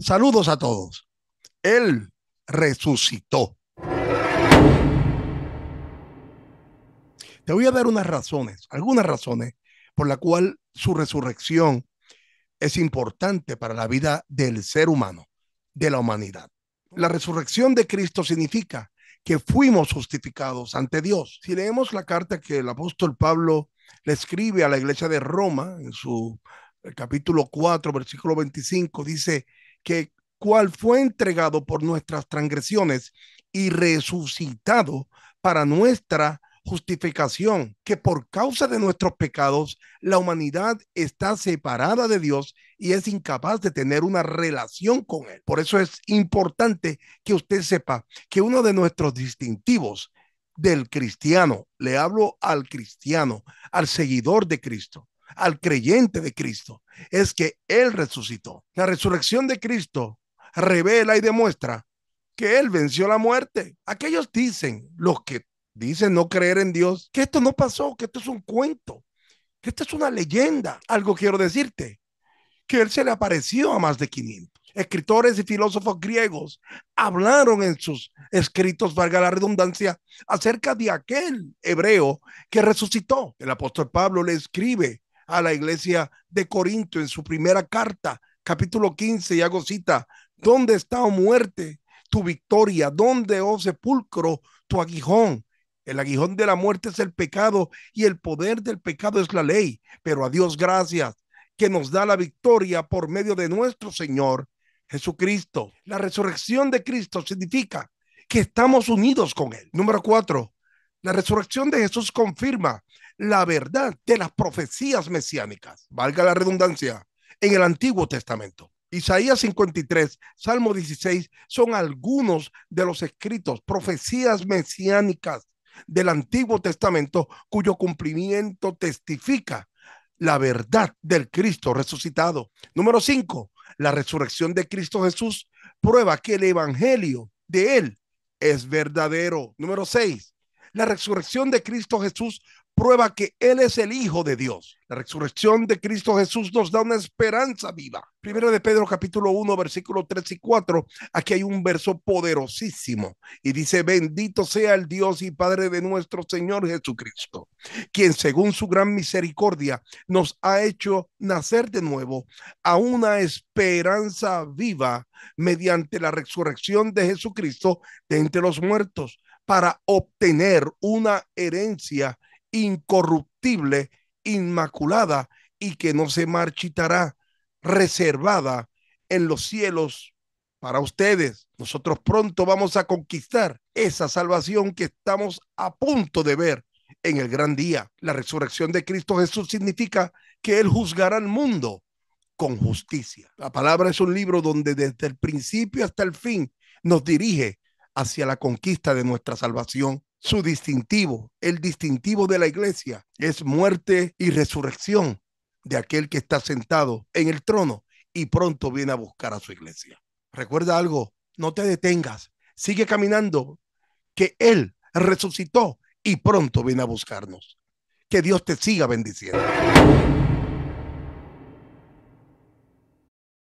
Saludos a todos. Él resucitó. Te voy a dar unas razones, algunas razones por la cual su resurrección es importante para la vida del ser humano, de la humanidad. La resurrección de Cristo significa que fuimos justificados ante Dios. Si leemos la carta que el apóstol Pablo le escribe a la iglesia de Roma en su eh, capítulo 4, versículo 25, dice, que cual fue entregado por nuestras transgresiones y resucitado para nuestra justificación, que por causa de nuestros pecados la humanidad está separada de Dios y es incapaz de tener una relación con Él. Por eso es importante que usted sepa que uno de nuestros distintivos del cristiano, le hablo al cristiano, al seguidor de Cristo, al creyente de Cristo es que Él resucitó. La resurrección de Cristo revela y demuestra que Él venció la muerte. Aquellos dicen, los que dicen no creer en Dios, que esto no pasó, que esto es un cuento, que esto es una leyenda. Algo quiero decirte, que Él se le apareció a más de 500. Escritores y filósofos griegos hablaron en sus escritos, valga la redundancia, acerca de aquel hebreo que resucitó. El apóstol Pablo le escribe a la iglesia de Corinto en su primera carta, capítulo 15, y hago cita, ¿dónde está, o oh muerte, tu victoria? ¿Dónde, oh sepulcro, tu aguijón? El aguijón de la muerte es el pecado y el poder del pecado es la ley, pero a Dios gracias que nos da la victoria por medio de nuestro Señor Jesucristo. La resurrección de Cristo significa que estamos unidos con Él. Número cuatro, la resurrección de Jesús confirma la verdad de las profecías mesiánicas, valga la redundancia, en el Antiguo Testamento. Isaías 53, Salmo 16 son algunos de los escritos, profecías mesiánicas del Antiguo Testamento cuyo cumplimiento testifica la verdad del Cristo resucitado. Número 5. La resurrección de Cristo Jesús prueba que el Evangelio de Él es verdadero. Número seis. La resurrección de Cristo Jesús prueba que Él es el Hijo de Dios. La resurrección de Cristo Jesús nos da una esperanza viva. Primero de Pedro capítulo 1, versículo 3 y 4. Aquí hay un verso poderosísimo y dice, bendito sea el Dios y Padre de nuestro Señor Jesucristo, quien según su gran misericordia nos ha hecho nacer de nuevo a una esperanza viva mediante la resurrección de Jesucristo de entre los muertos para obtener una herencia incorruptible, inmaculada y que no se marchitará, reservada en los cielos para ustedes. Nosotros pronto vamos a conquistar esa salvación que estamos a punto de ver en el gran día. La resurrección de Cristo Jesús significa que Él juzgará al mundo con justicia. La palabra es un libro donde desde el principio hasta el fin nos dirige hacia la conquista de nuestra salvación. Su distintivo, el distintivo de la iglesia, es muerte y resurrección de aquel que está sentado en el trono y pronto viene a buscar a su iglesia. Recuerda algo, no te detengas, sigue caminando, que Él resucitó y pronto viene a buscarnos. Que Dios te siga bendiciendo.